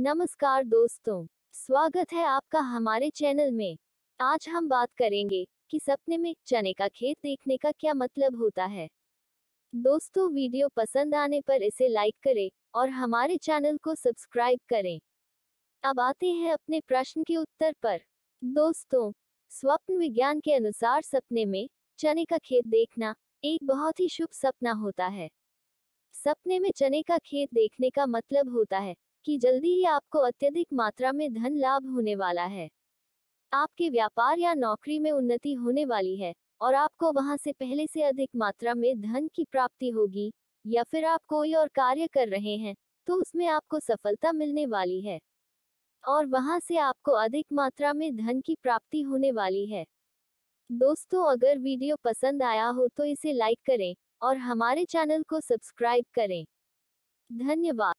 नमस्कार दोस्तों स्वागत है आपका हमारे चैनल में आज हम बात करेंगे कि सपने में चने का खेत देखने का क्या मतलब होता है दोस्तों वीडियो पसंद आने पर इसे लाइक करें और हमारे चैनल को सब्सक्राइब करें अब आते हैं अपने प्रश्न के उत्तर पर दोस्तों स्वप्न विज्ञान के अनुसार सपने में चने का खेत देखना एक बहुत ही शुभ सपना होता है सपने में चने का खेत देखने का मतलब होता है कि जल्दी ही आपको अत्यधिक मात्रा में धन लाभ होने वाला है आपके व्यापार या नौकरी में उन्नति होने वाली है और आपको वहां से पहले से अधिक मात्रा में धन की प्राप्ति होगी या फिर आप कोई और कार्य कर रहे हैं तो उसमें आपको सफलता मिलने वाली है और वहां से आपको अधिक मात्रा में धन की प्राप्ति होने वाली है दोस्तों अगर वीडियो पसंद आया हो तो इसे लाइक करें और हमारे चैनल को सब्सक्राइब करें धन्यवाद